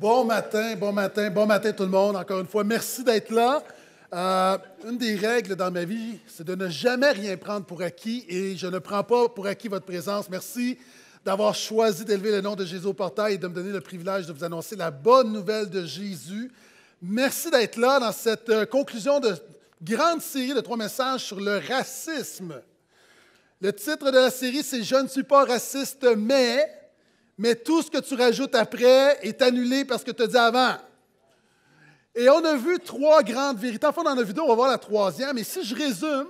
Bon matin, bon matin, bon matin tout le monde. Encore une fois, merci d'être là. Euh, une des règles dans ma vie, c'est de ne jamais rien prendre pour acquis et je ne prends pas pour acquis votre présence. Merci d'avoir choisi d'élever le nom de Jésus au portail et de me donner le privilège de vous annoncer la bonne nouvelle de Jésus. Merci d'être là dans cette euh, conclusion de grande série de trois messages sur le racisme. Le titre de la série, c'est Je ne suis pas raciste, mais mais tout ce que tu rajoutes après est annulé parce que tu as dit avant. Et on a vu trois grandes vérités. Enfin, dans la vidéo, on va voir la troisième. Et si je résume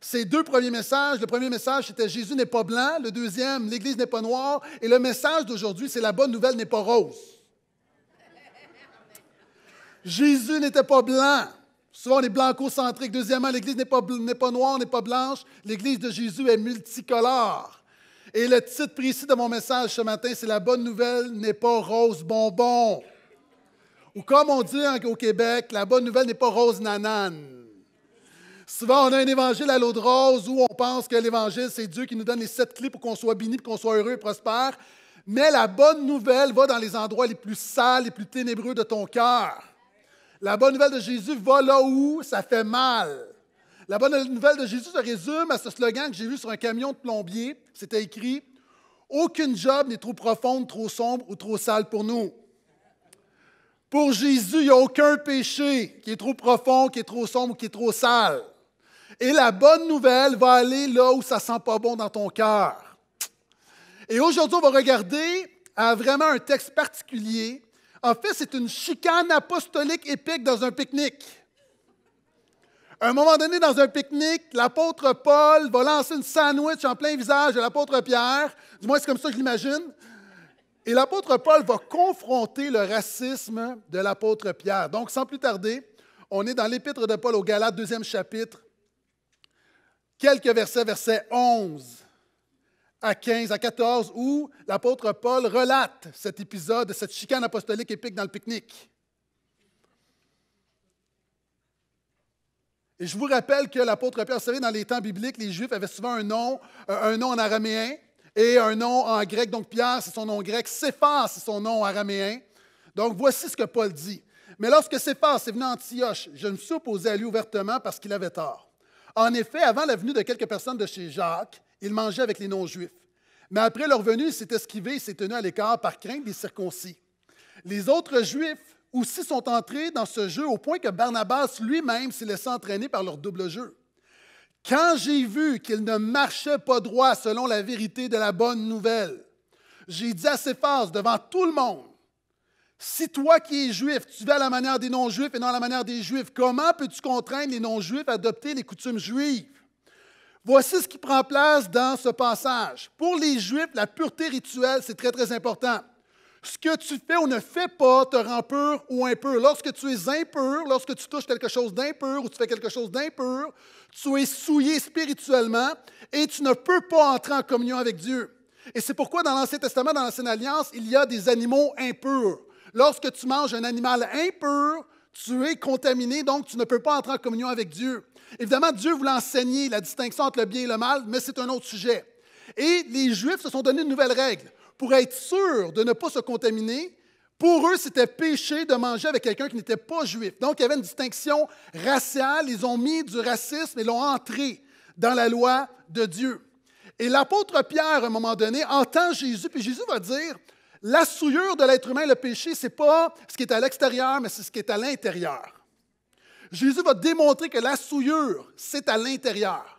ces deux premiers messages, le premier message, c'était Jésus n'est pas blanc. Le deuxième, l'Église n'est pas noire. Et le message d'aujourd'hui, c'est la bonne nouvelle n'est pas rose. Jésus n'était pas blanc. Souvent, on est blanco-centrique. Deuxièmement, l'Église n'est pas, pas noire, n'est pas blanche. L'Église de Jésus est multicolore. Et le titre précis de mon message ce matin, c'est La bonne nouvelle n'est pas rose bonbon. Ou comme on dit au Québec, la bonne nouvelle n'est pas rose nanane. Souvent, on a un évangile à l'eau de rose où on pense que l'évangile, c'est Dieu qui nous donne les sept clés pour qu'on soit béni, pour qu'on soit heureux et prospère. Mais la bonne nouvelle va dans les endroits les plus sales, les plus ténébreux de ton cœur. La bonne nouvelle de Jésus va là où ça fait mal. La bonne nouvelle de Jésus se résume à ce slogan que j'ai vu sur un camion de plombier. C'était écrit Aucune job n'est trop profonde, trop sombre ou trop sale pour nous. Pour Jésus, il n'y a aucun péché qui est trop profond, qui est trop sombre ou qui est trop sale. Et la bonne nouvelle va aller là où ça sent pas bon dans ton cœur. Et aujourd'hui, on va regarder à vraiment un texte particulier. En fait, c'est une chicane apostolique épique dans un pique-nique. À un moment donné, dans un pique-nique, l'apôtre Paul va lancer une sandwich en plein visage de l'apôtre Pierre. Du moins, c'est comme ça que je l'imagine. Et l'apôtre Paul va confronter le racisme de l'apôtre Pierre. Donc, sans plus tarder, on est dans l'épître de Paul au Galates, deuxième chapitre. Quelques versets, versets 11 à 15, à 14, où l'apôtre Paul relate cet épisode, cette chicane apostolique épique dans le pique-nique. je vous rappelle que l'apôtre Pierre, vous savez, dans les temps bibliques, les Juifs avaient souvent un nom, euh, un nom en araméen et un nom en grec. Donc Pierre, c'est son nom grec. Séphas, c'est son nom araméen. Donc voici ce que Paul dit. Mais lorsque Séphas est venu à Antioche, je me suis opposé à lui ouvertement parce qu'il avait tort. En effet, avant la venue de quelques personnes de chez Jacques, il mangeait avec les non-juifs. Mais après leur venue, il s'est esquivé et s'est tenu à l'écart par crainte des circoncis. Les autres juifs aussi sont entrés dans ce jeu au point que Barnabas lui-même s'est laissé entraîner par leur double jeu. Quand j'ai vu qu'ils ne marchaient pas droit selon la vérité de la bonne nouvelle, j'ai dit à Céphas devant tout le monde, si toi qui es juif, tu vas à la manière des non-juifs et non à la manière des juifs, comment peux-tu contraindre les non-juifs à adopter les coutumes juives? Voici ce qui prend place dans ce passage. Pour les juifs, la pureté rituelle, c'est très, très important ce que tu fais ou ne fais pas te rend pur ou impur. Lorsque tu es impur, lorsque tu touches quelque chose d'impur ou tu fais quelque chose d'impur, tu es souillé spirituellement et tu ne peux pas entrer en communion avec Dieu. Et c'est pourquoi dans l'Ancien Testament, dans l'Ancienne Alliance, il y a des animaux impurs. Lorsque tu manges un animal impur, tu es contaminé, donc tu ne peux pas entrer en communion avec Dieu. Évidemment, Dieu voulait enseigner la distinction entre le bien et le mal, mais c'est un autre sujet. Et les Juifs se sont donné une nouvelle règle pour être sûr de ne pas se contaminer, pour eux, c'était péché de manger avec quelqu'un qui n'était pas juif. Donc, il y avait une distinction raciale. Ils ont mis du racisme et l'ont entré dans la loi de Dieu. Et l'apôtre Pierre, à un moment donné, entend Jésus, puis Jésus va dire, la souillure de l'être humain, le péché, ce n'est pas ce qui est à l'extérieur, mais c'est ce qui est à l'intérieur. Jésus va démontrer que la souillure, c'est à l'intérieur.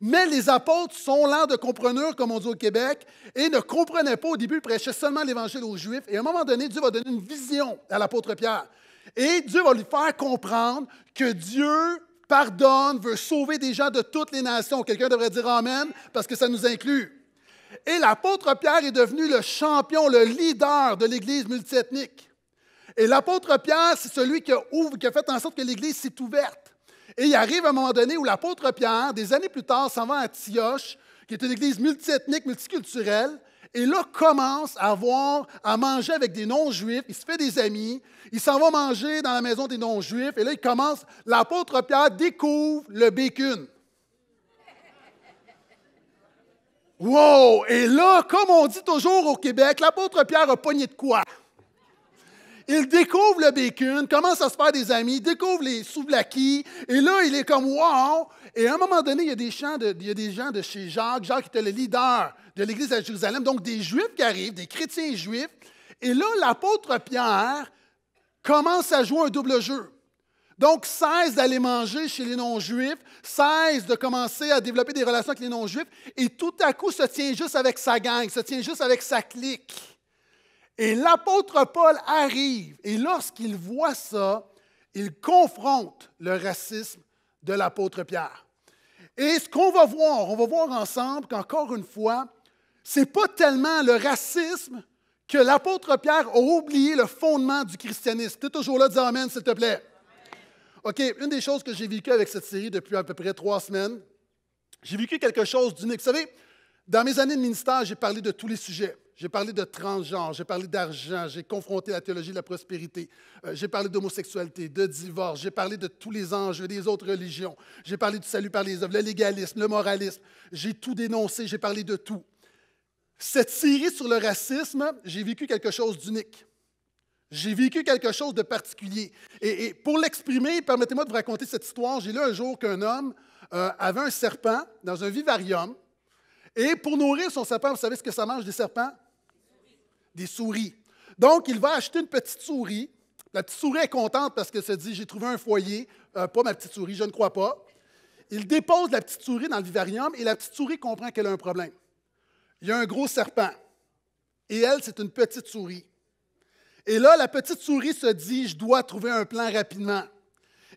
Mais les apôtres sont lents de compreneurs, comme on dit au Québec, et ne comprenaient pas au début, ils prêchaient seulement l'Évangile aux Juifs. Et à un moment donné, Dieu va donner une vision à l'apôtre Pierre. Et Dieu va lui faire comprendre que Dieu pardonne, veut sauver des gens de toutes les nations. Quelqu'un devrait dire Amen, parce que ça nous inclut. Et l'apôtre Pierre est devenu le champion, le leader de l'Église multiethnique. Et l'apôtre Pierre, c'est celui qui ouvre, qui a fait en sorte que l'Église s'est ouverte. Et il arrive à un moment donné où l'apôtre Pierre, des années plus tard, s'en va à Tioche, qui est une église multiethnique, multiculturelle, et là commence à voir, à manger avec des non-juifs. Il se fait des amis. Il s'en va manger dans la maison des non-juifs. Et là, il commence, l'apôtre Pierre découvre le bacon. Wow! Et là, comme on dit toujours au Québec, l'apôtre Pierre a pogné de quoi? Il découvre le bacon, commence à se faire des amis, découvre les souvlaki, et là, il est comme wow! Et à un moment donné, il y a des, gens de, il y a des gens de chez Jacques, Jacques était le leader de l'Église à Jérusalem, donc des Juifs qui arrivent, des chrétiens juifs. Et là, l'apôtre Pierre commence à jouer un double jeu. Donc, cesse d'aller manger chez les non-juifs, cesse de commencer à développer des relations avec les non-juifs, et tout à coup se tient juste avec sa gang, se tient juste avec sa clique. Et l'apôtre Paul arrive, et lorsqu'il voit ça, il confronte le racisme de l'apôtre Pierre. Et ce qu'on va voir, on va voir ensemble qu'encore une fois, c'est pas tellement le racisme que l'apôtre Pierre a oublié le fondement du christianisme. Tu es toujours là, dis Amen, s'il te plaît. OK, une des choses que j'ai vécues avec cette série depuis à peu près trois semaines, j'ai vécu quelque chose d'unique. Vous savez, dans mes années de ministère, j'ai parlé de tous les sujets. J'ai parlé de transgenre, j'ai parlé d'argent, j'ai confronté la théologie de la prospérité, euh, j'ai parlé d'homosexualité, de divorce, j'ai parlé de tous les enjeux des autres religions, j'ai parlé du salut par les œuvres, le légalisme, le moralisme, j'ai tout dénoncé, j'ai parlé de tout. Cette série sur le racisme, j'ai vécu quelque chose d'unique. J'ai vécu quelque chose de particulier. Et, pour l'exprimer, permettez-moi de vous raconter cette histoire. J'ai lu un jour qu'un homme euh, avait un serpent dans un vivarium. Et pour nourrir son serpent, vous savez ce que ça mange des serpents? des souris. Donc, il va acheter une petite souris. La petite souris est contente parce qu'elle se dit J'ai trouvé un foyer, euh, pas ma petite souris, je ne crois pas. Il dépose la petite souris dans le vivarium et la petite souris comprend qu'elle a un problème. Il y a un gros serpent et elle, c'est une petite souris. Et là, la petite souris se dit Je dois trouver un plan rapidement.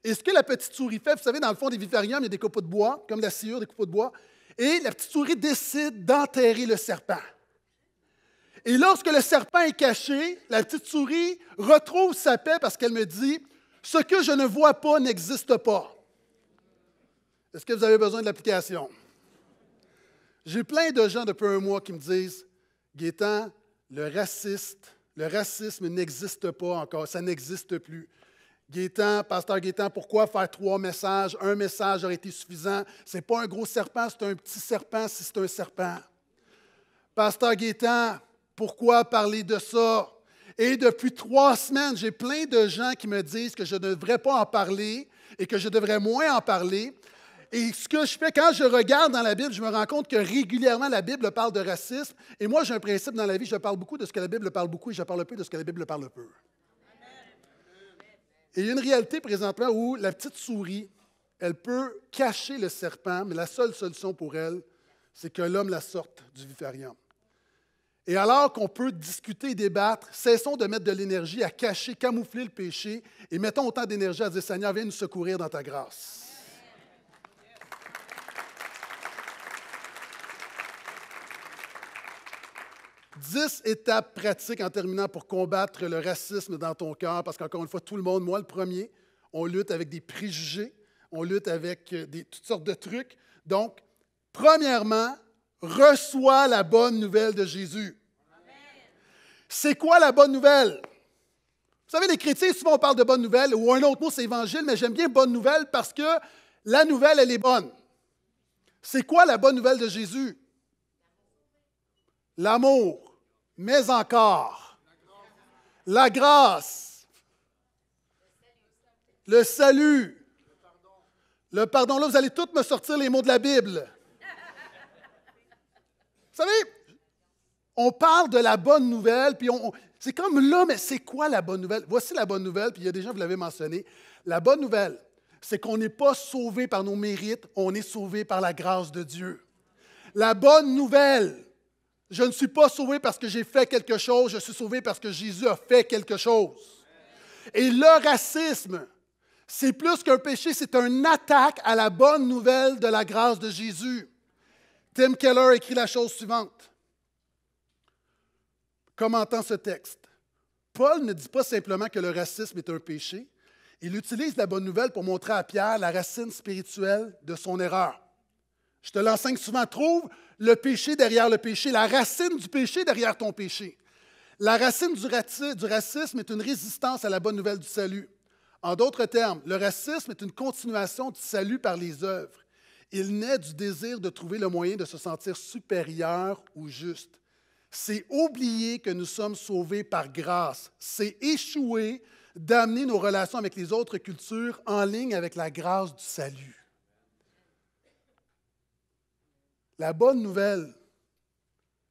Et ce que la petite souris fait, vous savez, dans le fond des vivariums, il y a des copeaux de bois, comme la sciure, des copeaux de bois. Et la petite souris décide d'enterrer le serpent. Et lorsque le serpent est caché, la petite souris retrouve sa paix parce qu'elle me dit, ce que je ne vois pas n'existe pas. Est-ce que vous avez besoin de l'application? J'ai plein de gens depuis un mois qui me disent, Gaétan, le raciste, le racisme n'existe pas encore, ça n'existe plus. Guétan, pasteur Gaétan, pourquoi faire trois messages? Un message aurait été suffisant. Ce n'est pas un gros serpent, c'est un petit serpent si c'est un serpent. Pasteur Gaétan, pourquoi parler de ça? Et depuis trois semaines, j'ai plein de gens qui me disent que je ne devrais pas en parler et que je devrais moins en parler. Et ce que je fais, quand je regarde dans la Bible, je me rends compte que régulièrement, la Bible parle de racisme. Et moi, j'ai un principe dans la vie, je parle beaucoup de ce que la Bible parle beaucoup et je parle peu de ce que la Bible parle peu. Et il y a une réalité présentement où la petite souris, elle peut cacher le serpent, mais la seule solution pour elle, c'est que l'homme la sorte du vivarium. Et alors qu'on peut discuter et débattre, cessons de mettre de l'énergie à cacher, camoufler le péché et mettons autant d'énergie à dire Seigneur, viens nous secourir dans ta grâce. Dix étapes pratiques en terminant pour combattre le racisme dans ton cœur, parce qu'encore une fois, tout le monde, moi le premier, on lutte avec des préjugés, on lutte avec euh, des, toutes sortes de trucs. Donc, premièrement, reçois la bonne nouvelle de Jésus. C'est quoi la bonne nouvelle? Vous savez, les chrétiens, souvent, on parle de bonne nouvelle, ou un autre mot, c'est évangile, mais j'aime bien bonne nouvelle parce que la nouvelle, elle est bonne. C'est quoi la bonne nouvelle de Jésus? L'amour, mais encore. La grâce. Le salut. Le pardon. Là, vous allez toutes me sortir les mots de la Bible. Vous savez, on parle de la bonne nouvelle, puis on, c'est comme là, mais c'est quoi la bonne nouvelle? Voici la bonne nouvelle, puis il y a des gens, vous l'avez mentionné. La bonne nouvelle, c'est qu'on n'est pas sauvé par nos mérites, on est sauvé par la grâce de Dieu. La bonne nouvelle, je ne suis pas sauvé parce que j'ai fait quelque chose, je suis sauvé parce que Jésus a fait quelque chose. Et le racisme, c'est plus qu'un péché, c'est une attaque à la bonne nouvelle de la grâce de Jésus. Tim Keller écrit la chose suivante commentant ce texte, Paul ne dit pas simplement que le racisme est un péché, il utilise la bonne nouvelle pour montrer à Pierre la racine spirituelle de son erreur. Je te l'enseigne souvent, trouve le péché derrière le péché, la racine du péché derrière ton péché. La racine du, racisme est une résistance à la bonne nouvelle du salut. En d'autres termes, le racisme est une continuation du salut par les œuvres. Il naît du désir de trouver le moyen de se sentir supérieur ou juste c'est oublier que nous sommes sauvés par grâce. C'est échouer d'amener nos relations avec les autres cultures en ligne avec la grâce du salut. La bonne nouvelle,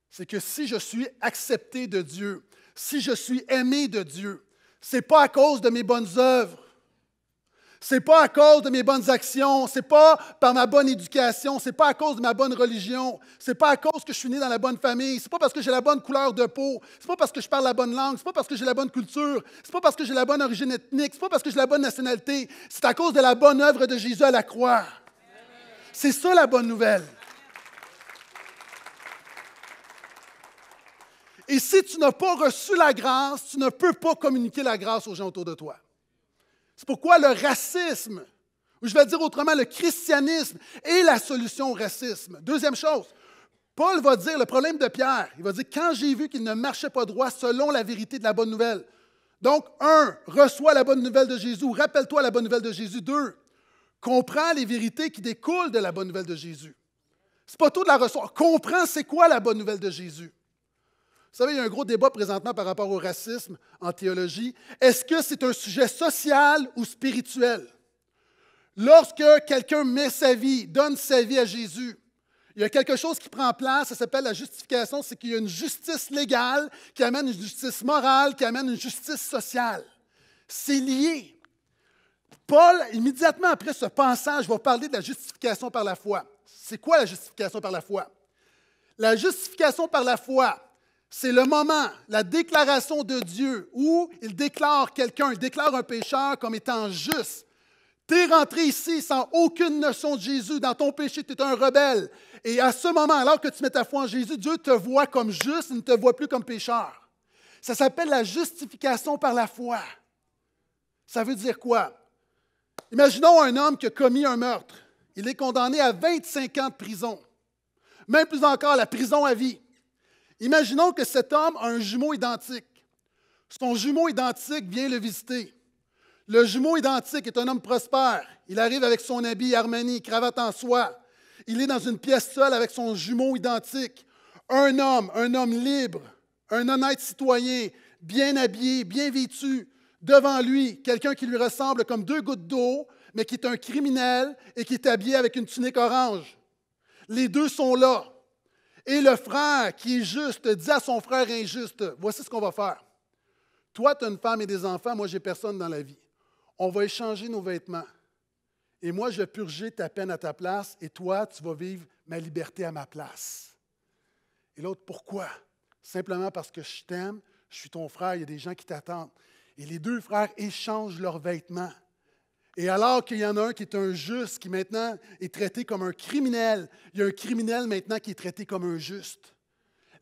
c'est que si je suis accepté de Dieu, si je suis aimé de Dieu, ce n'est pas à cause de mes bonnes œuvres, c'est pas à cause de mes bonnes actions, c'est pas par ma bonne éducation, c'est pas à cause de ma bonne religion, c'est pas à cause que je suis né dans la bonne famille, c'est pas parce que j'ai la bonne couleur de peau, c'est pas parce que je parle la bonne langue, c'est pas parce que j'ai la bonne culture, c'est pas parce que j'ai la bonne origine ethnique, c'est pas parce que j'ai la bonne nationalité, c'est à cause de la bonne œuvre de Jésus à la croix. C'est ça la bonne nouvelle. Et si tu n'as pas reçu la grâce, tu ne peux pas communiquer la grâce aux gens autour de toi. C'est pourquoi le racisme, ou je vais dire autrement le christianisme, est la solution au racisme. Deuxième chose, Paul va dire le problème de Pierre. Il va dire quand j'ai vu qu'il ne marchait pas droit selon la vérité de la bonne nouvelle. Donc, un, reçois la bonne nouvelle de Jésus, rappelle-toi la bonne nouvelle de Jésus. Deux, comprends les vérités qui découlent de la bonne nouvelle de Jésus. C'est pas tout de la recevoir. Comprends c'est quoi la bonne nouvelle de Jésus. Vous savez, il y a un gros débat présentement par rapport au racisme en théologie. Est-ce que c'est un sujet social ou spirituel? Lorsque quelqu'un met sa vie, donne sa vie à Jésus, il y a quelque chose qui prend place, ça s'appelle la justification, c'est qu'il y a une justice légale qui amène une justice morale, qui amène une justice sociale. C'est lié. Paul, immédiatement après ce passage, va parler de la justification par la foi. C'est quoi la justification par la foi? La justification par la foi, c'est le moment, la déclaration de Dieu, où il déclare quelqu'un, il déclare un pécheur comme étant juste. Tu es rentré ici sans aucune notion de Jésus, dans ton péché, tu es un rebelle. Et à ce moment, alors que tu mets ta foi en Jésus, Dieu te voit comme juste, il ne te voit plus comme pécheur. Ça s'appelle la justification par la foi. Ça veut dire quoi? Imaginons un homme qui a commis un meurtre. Il est condamné à 25 ans de prison, même plus encore la prison à vie. Imaginons que cet homme a un jumeau identique. Son jumeau identique vient le visiter. Le jumeau identique est un homme prospère. Il arrive avec son habit harmonie, cravate en soie. Il est dans une pièce seule avec son jumeau identique. Un homme, un homme libre, un honnête citoyen, bien habillé, bien vêtu. Devant lui, quelqu'un qui lui ressemble comme deux gouttes d'eau, mais qui est un criminel et qui est habillé avec une tunique orange. Les deux sont là. Et le frère qui est juste dit à son frère injuste, voici ce qu'on va faire. Toi, tu as une femme et des enfants, moi, j'ai personne dans la vie. On va échanger nos vêtements. Et moi, je vais purger ta peine à ta place, et toi, tu vas vivre ma liberté à ma place. Et l'autre, pourquoi? Simplement parce que je t'aime, je suis ton frère, il y a des gens qui t'attendent. Et les deux frères échangent leurs vêtements. Et alors qu'il y en a un qui est un juste, qui maintenant est traité comme un criminel, il y a un criminel maintenant qui est traité comme un juste.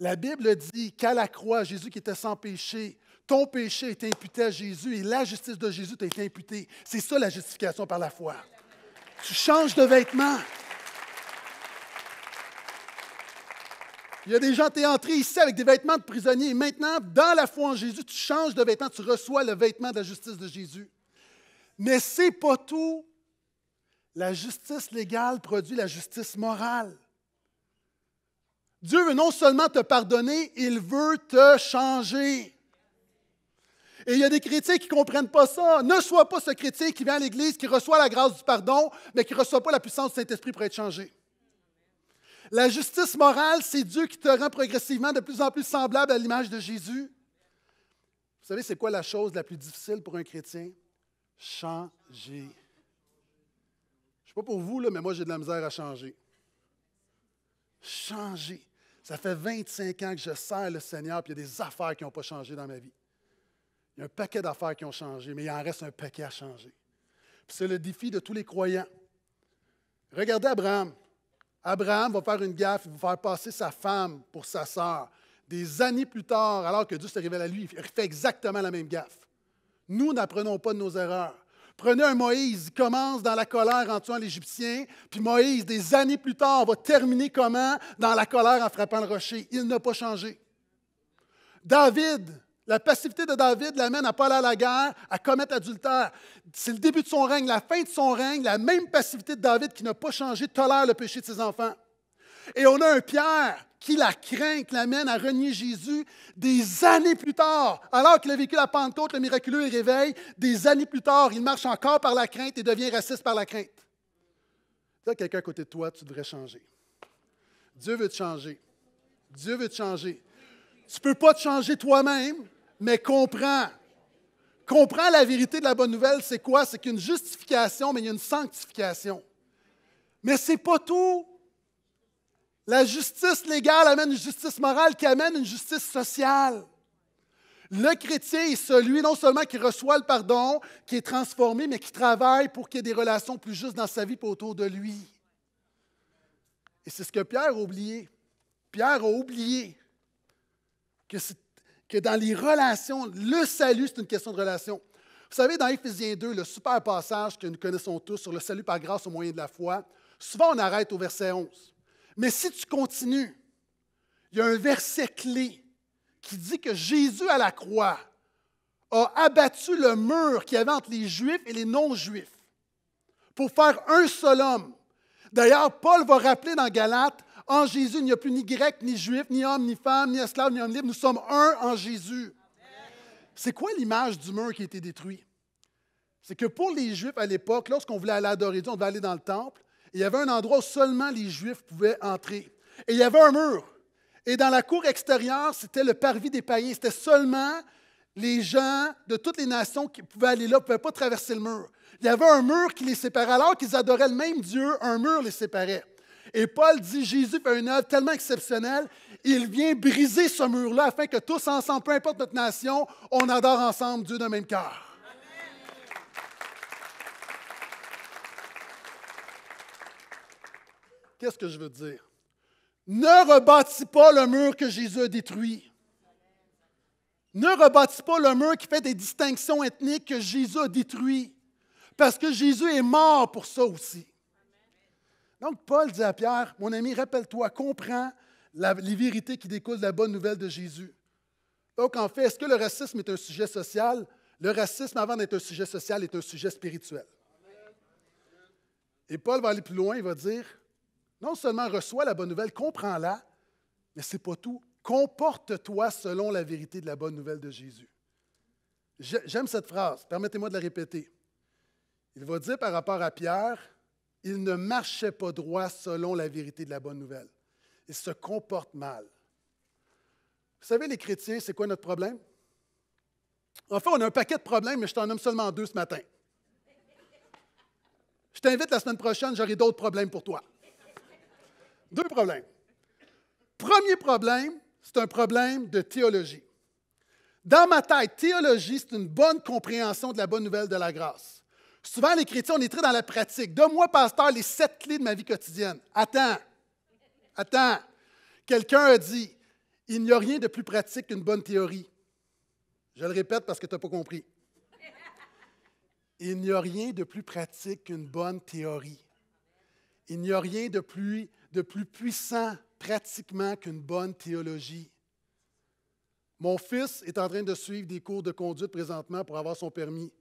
La Bible dit qu'à la croix, Jésus qui était sans péché, ton péché est imputé à Jésus et la justice de Jésus t'a été imputée. C'est ça la justification par la foi. Tu changes de vêtements. Il y a des gens, tu es entré ici avec des vêtements de prisonnier. maintenant, dans la foi en Jésus, tu changes de vêtements, tu reçois le vêtement de la justice de Jésus. Mais ce pas tout. La justice légale produit la justice morale. Dieu veut non seulement te pardonner, il veut te changer. Et il y a des chrétiens qui ne comprennent pas ça. Ne sois pas ce chrétien qui vient à l'Église, qui reçoit la grâce du pardon, mais qui ne reçoit pas la puissance du Saint-Esprit pour être changé. La justice morale, c'est Dieu qui te rend progressivement de plus en plus semblable à l'image de Jésus. Vous savez, c'est quoi la chose la plus difficile pour un chrétien? changer. Je ne sais pas pour vous, là, mais moi, j'ai de la misère à changer. Changer. Ça fait 25 ans que je sers le Seigneur, puis il y a des affaires qui n'ont pas changé dans ma vie. Il y a un paquet d'affaires qui ont changé, mais il en reste un paquet à changer. c'est le défi de tous les croyants. Regardez Abraham. Abraham va faire une gaffe, il va faire passer sa femme pour sa sœur. Des années plus tard, alors que Dieu se révèle à lui, il fait exactement la même gaffe. Nous n'apprenons pas de nos erreurs. Prenez un Moïse, il commence dans la colère en tuant l'Égyptien, puis Moïse, des années plus tard, va terminer comment? Dans la colère en frappant le rocher. Il n'a pas changé. David, la passivité de David l'amène à pas aller à la guerre, à commettre adultère. C'est le début de son règne, la fin de son règne, la même passivité de David qui n'a pas changé tolère le péché de ses enfants. Et on a un Pierre qui la craint, qui l'amène à renier Jésus des années plus tard, alors qu'il a vécu la Pentecôte, le miraculeux il réveille. des années plus tard, il marche encore par la crainte et devient raciste par la crainte. Tu as quelqu'un à côté de toi, tu devrais changer. Dieu veut te changer. Dieu veut te changer. Tu ne peux pas te changer toi-même, mais comprends. Comprends la vérité de la bonne nouvelle, c'est quoi? C'est qu'une justification, mais il y a une sanctification. Mais ce n'est pas tout. La justice légale amène une justice morale qui amène une justice sociale. Le chrétien est celui non seulement qui reçoit le pardon, qui est transformé, mais qui travaille pour qu'il y ait des relations plus justes dans sa vie et autour de lui. Et c'est ce que Pierre a oublié. Pierre a oublié que, que dans les relations, le salut, c'est une question de relation. Vous savez, dans Ephésiens 2, le super passage que nous connaissons tous sur le salut par grâce au moyen de la foi, souvent on arrête au verset 11. Mais si tu continues, il y a un verset clé qui dit que Jésus à la croix a abattu le mur qui avait entre les Juifs et les non-Juifs pour faire un seul homme. D'ailleurs, Paul va rappeler dans Galates, en Jésus, il n'y a plus ni grec, ni juif, ni homme, ni femme, ni esclave, ni homme libre. Nous sommes un en Jésus. C'est quoi l'image du mur qui a été détruit? C'est que pour les Juifs à l'époque, lorsqu'on voulait aller adorer Dieu, on devait aller dans le temple, il y avait un endroit où seulement les Juifs pouvaient entrer. Et il y avait un mur. Et dans la cour extérieure, c'était le parvis des païens. C'était seulement les gens de toutes les nations qui pouvaient aller là, ne pouvaient pas traverser le mur. Il y avait un mur qui les séparait. Alors qu'ils adoraient le même Dieu, un mur les séparait. Et Paul dit, Jésus fait une œuvre tellement exceptionnelle, il vient briser ce mur-là afin que tous ensemble, peu importe notre nation, on adore ensemble Dieu d'un même cœur. Qu'est-ce que je veux dire? Ne rebâtis pas le mur que Jésus a détruit. Ne rebâtis pas le mur qui fait des distinctions ethniques que Jésus a détruit. Parce que Jésus est mort pour ça aussi. Donc, Paul dit à Pierre, mon ami, rappelle-toi, comprends les vérités qui découlent de la bonne nouvelle de Jésus. Donc, en fait, est-ce que le racisme est un sujet social? Le racisme, avant d'être un sujet social, est un sujet spirituel. Et Paul va aller plus loin, il va dire, non seulement reçois la bonne nouvelle, comprends-la, mais ce n'est pas tout. Comporte-toi selon la vérité de la bonne nouvelle de Jésus. J'aime cette phrase, permettez-moi de la répéter. Il va dire par rapport à Pierre, il ne marchait pas droit selon la vérité de la bonne nouvelle. Il se comporte mal. Vous savez, les chrétiens, c'est quoi notre problème? Enfin, on a un paquet de problèmes, mais je t'en nomme seulement deux ce matin. Je t'invite la semaine prochaine, j'aurai d'autres problèmes pour toi. Deux problèmes. Premier problème, c'est un problème de théologie. Dans ma tête, théologie, c'est une bonne compréhension de la bonne nouvelle de la grâce. Souvent, les chrétiens, on est très dans la pratique. Donne-moi, pasteur, les sept clés de ma vie quotidienne. Attends, attends. Quelqu'un a dit, il n'y a rien de plus pratique qu'une bonne théorie. Je le répète parce que tu n'as pas compris. Il n'y a rien de plus pratique qu'une bonne théorie. Il n'y a rien de plus de plus puissant pratiquement qu'une bonne théologie. Mon fils est en train de suivre des cours de conduite présentement pour avoir son permis.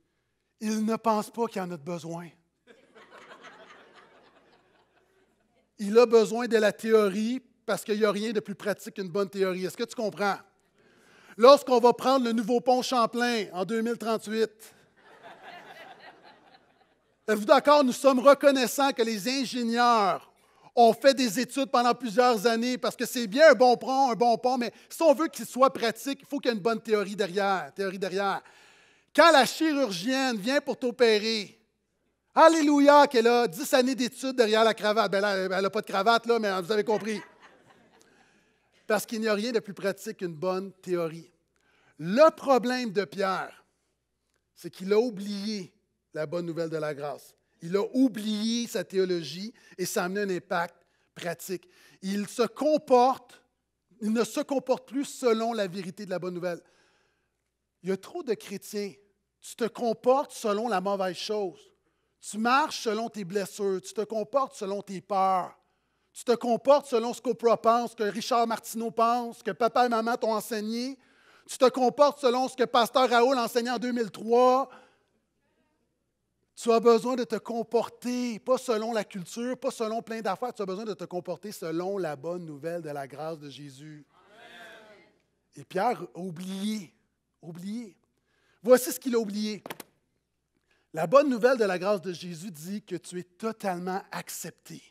Il ne pense pas qu'il en a besoin. Il a besoin de la théorie parce qu'il n'y a rien de plus pratique qu'une bonne théorie. Est-ce que tu comprends? Lorsqu'on va prendre le nouveau pont Champlain en 2038, êtes-vous d'accord? Nous sommes reconnaissants que les ingénieurs on fait des études pendant plusieurs années parce que c'est bien un bon pont, un bon pont, mais si on veut qu'il soit pratique, il faut qu'il y ait une bonne théorie derrière, théorie derrière. Quand la chirurgienne vient pour t'opérer, Alléluia qu'elle a dix années d'études derrière la cravate. Ben, elle n'a pas de cravate, là, mais vous avez compris. Parce qu'il n'y a rien de plus pratique qu'une bonne théorie. Le problème de Pierre, c'est qu'il a oublié la bonne nouvelle de la grâce. Il a oublié sa théologie et ça a amené un impact pratique. Il se comporte, il ne se comporte plus selon la vérité de la bonne nouvelle. Il y a trop de chrétiens. Tu te comportes selon la mauvaise chose. Tu marches selon tes blessures. Tu te comportes selon tes peurs. Tu te comportes selon ce qu'Oprah pense, que Richard Martineau pense, que papa et maman t'ont enseigné. Tu te comportes selon ce que Pasteur Raoul enseignait en 2003. Tu as besoin de te comporter, pas selon la culture, pas selon plein d'affaires, tu as besoin de te comporter selon la bonne nouvelle de la grâce de Jésus. Et Pierre a oublié, oublié. Voici ce qu'il a oublié. La bonne nouvelle de la grâce de Jésus dit que tu es totalement accepté.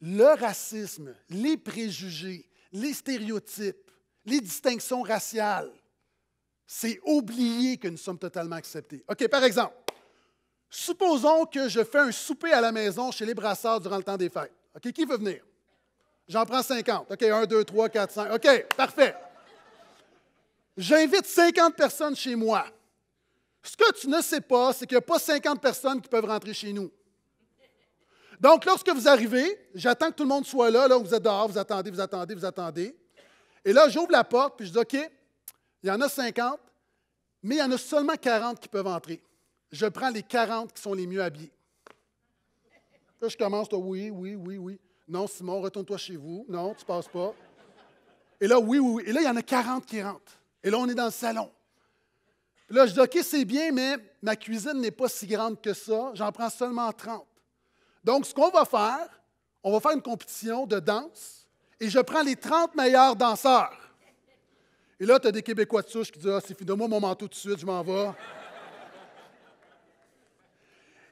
Le racisme, les préjugés, les stéréotypes, les distinctions raciales, c'est oublier que nous sommes totalement acceptés. OK, par exemple, Supposons que je fais un souper à la maison chez les brasseurs durant le temps des fêtes. OK, qui veut venir? J'en prends 50. OK, 1, 2, 3, 4, 5. OK, parfait. J'invite 50 personnes chez moi. Ce que tu ne sais pas, c'est qu'il n'y a pas 50 personnes qui peuvent rentrer chez nous. Donc, lorsque vous arrivez, j'attends que tout le monde soit là. Là, vous êtes dehors, vous attendez, vous attendez, vous attendez. Et là, j'ouvre la porte, puis je dis OK, il y en a 50, mais il y en a seulement 40 qui peuvent entrer je prends les 40 qui sont les mieux habillés. Là, je commence, oui, oui, oui, oui. Non, Simon, retourne-toi chez vous. Non, tu passes pas. Et là, oui, oui, oui. Et là, il y en a 40 qui rentrent. Et là, on est dans le salon. là, je dis, OK, c'est bien, mais ma cuisine n'est pas si grande que ça. J'en prends seulement 30. Donc, ce qu'on va faire, on va faire une compétition de danse et je prends les 30 meilleurs danseurs. Et là, tu as des Québécois de souche qui disent, ah, c'est fini, moi mon manteau tout de suite, je m'en vais.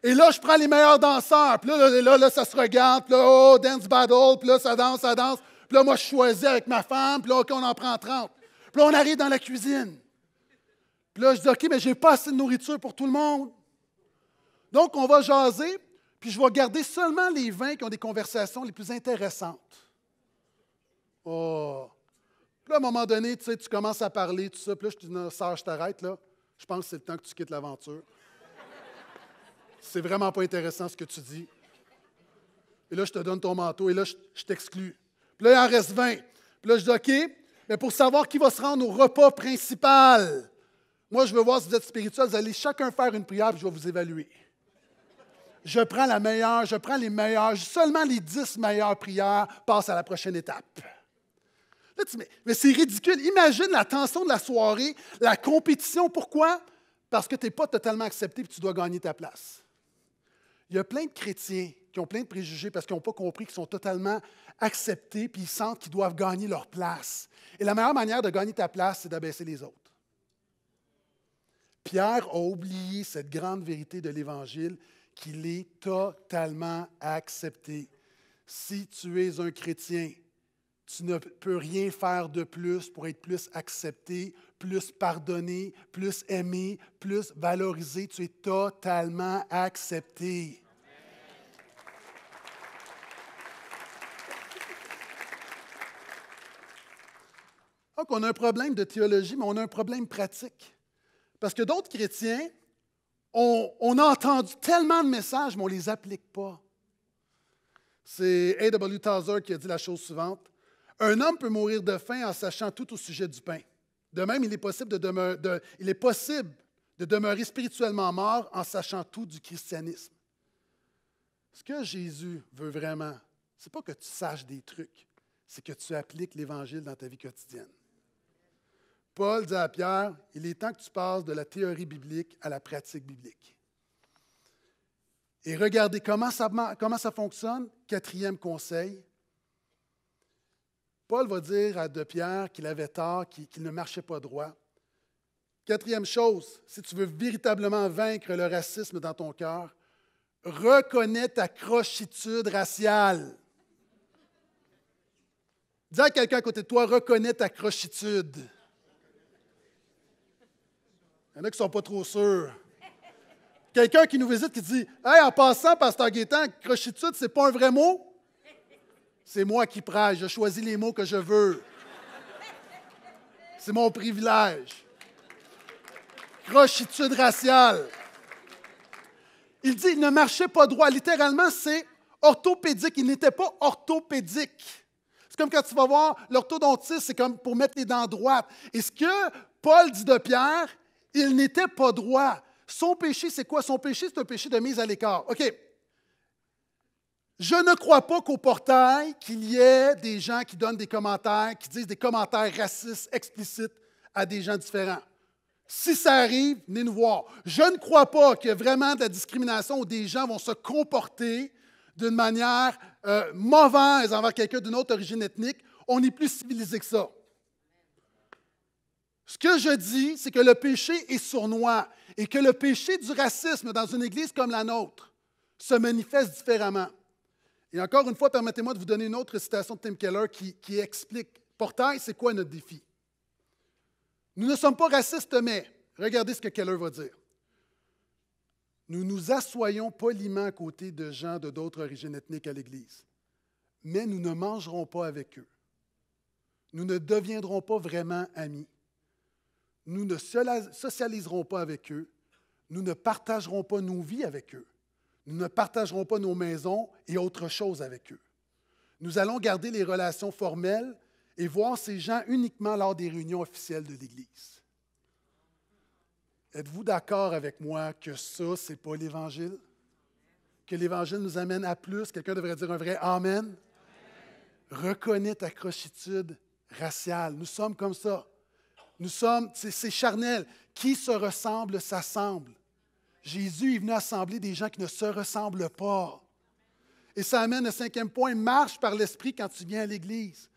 Et là, je prends les meilleurs danseurs. Puis là, là, ça se regarde. Puis là, oh, dance battle. Puis là, ça danse, ça danse. Puis là, moi, je choisis avec ma femme. Puis là, OK, on en prend 30. Puis là, on arrive dans la cuisine. Puis là, je dis, OK, mais j'ai pas assez de nourriture pour tout le monde. Donc, on va jaser. Puis je vais garder seulement les vins qui ont des conversations les plus intéressantes. Oh. Puis là, à un moment donné, tu sais, tu commences à parler, tout ça. Puis là, je te dis, non, sœur, je t'arrête, là. Je pense que c'est le temps que tu quittes l'aventure c'est vraiment pas intéressant ce que tu dis. Et là, je te donne ton manteau et là, je, t'exclus. Puis là, il en reste 20. Puis là, je dis OK, mais pour savoir qui va se rendre au repas principal, moi, je veux voir si vous êtes spirituel. Vous allez chacun faire une prière, je vais vous évaluer. Je prends la meilleure, je prends les meilleures, seulement les dix meilleures prières passent à la prochaine étape. Là, tu mais, c'est ridicule. Imagine la tension de la soirée, la compétition. Pourquoi? Parce que tu n'es pas totalement accepté et tu dois gagner ta place. Il y a plein de chrétiens qui ont plein de préjugés parce qu'ils n'ont pas compris qu'ils sont totalement acceptés puis ils sentent qu'ils doivent gagner leur place. Et la meilleure manière de gagner ta place, c'est d'abaisser les autres. Pierre a oublié cette grande vérité de l'Évangile qu'il est totalement accepté. Si tu es un chrétien, tu ne peux rien faire de plus pour être plus accepté, plus pardonné, plus aimé, plus valorisé. Tu es totalement accepté. qu'on a un problème de théologie, mais on a un problème pratique. Parce que d'autres chrétiens, on, a entendu tellement de messages, mais on ne les applique pas. C'est A.W. Tazer qui a dit la chose suivante. Un homme peut mourir de faim en sachant tout au sujet du pain. De même, il est possible de, demeurer, il est possible de demeurer spirituellement mort en sachant tout du christianisme. Ce que Jésus veut vraiment, ce n'est pas que tu saches des trucs, c'est que tu appliques l'Évangile dans ta vie quotidienne. Paul dit à Pierre, il est temps que tu passes de la théorie biblique à la pratique biblique. Et regardez comment ça, fonctionne. Quatrième conseil. Paul va dire à De Pierre qu'il avait tort, qu'il ne marchait pas droit. Quatrième chose, si tu veux véritablement vaincre le racisme dans ton cœur, reconnais ta crochitude raciale. Dis à quelqu'un à côté de toi, reconnais ta crochitude. Il y en a qui ne sont pas trop sûrs. Quelqu'un qui nous visite qui dit Hey, en passant, Pasteur Gaétan, crochitude, c'est pas un vrai mot? C'est moi qui prêche, je choisis les mots que je veux. C'est mon privilège. Crochitude raciale. Il dit, il ne marchait pas droit. Littéralement, c'est orthopédique. Il n'était pas orthopédique. C'est comme quand tu vas voir l'orthodontiste, c'est comme pour mettre les dents droites. Et ce que Paul dit de Pierre, il n'était pas droit. Son péché, c'est quoi? Son péché, c'est un péché de mise à l'écart. OK. Je ne crois pas qu'au portail, qu'il y ait des gens qui donnent des commentaires, qui disent des commentaires racistes explicites à des gens différents. Si ça arrive, venez nous voir. Je ne crois pas qu'il y ait vraiment de la discrimination où des gens vont se comporter d'une manière euh, mauvaise envers quelqu'un d'une autre origine ethnique. On est plus civilisé que ça. Ce que je dis, c'est que le péché est sournois et que le péché du racisme dans une église comme la nôtre se manifeste différemment. Et encore une fois, permettez-moi de vous donner une autre citation de Tim Keller qui, qui explique, portail, c'est quoi notre défi? Nous ne sommes pas racistes, mais regardez ce que Keller va dire. Nous nous assoyons poliment à côté de gens de d'autres origines ethniques à l'Église, mais nous ne mangerons pas avec eux. Nous ne deviendrons pas vraiment amis nous ne socialiserons pas avec eux, nous ne partagerons pas nos vies avec eux, nous ne partagerons pas nos maisons et autre chose avec eux. Nous allons garder les relations formelles et voir ces gens uniquement lors des réunions officielles de l'Église. Êtes-vous d'accord avec moi que ça, ce n'est pas l'Évangile? Que l'Évangile nous amène à plus? Quelqu'un devrait dire un vrai Amen? Amen. Reconnais ta crochitude raciale. Nous sommes comme ça. Nous sommes, c'est charnel. Qui se ressemble s'assemble. Jésus est venu assembler des gens qui ne se ressemblent pas. Et ça amène le cinquième point, marche par l'esprit quand tu viens à l'Église.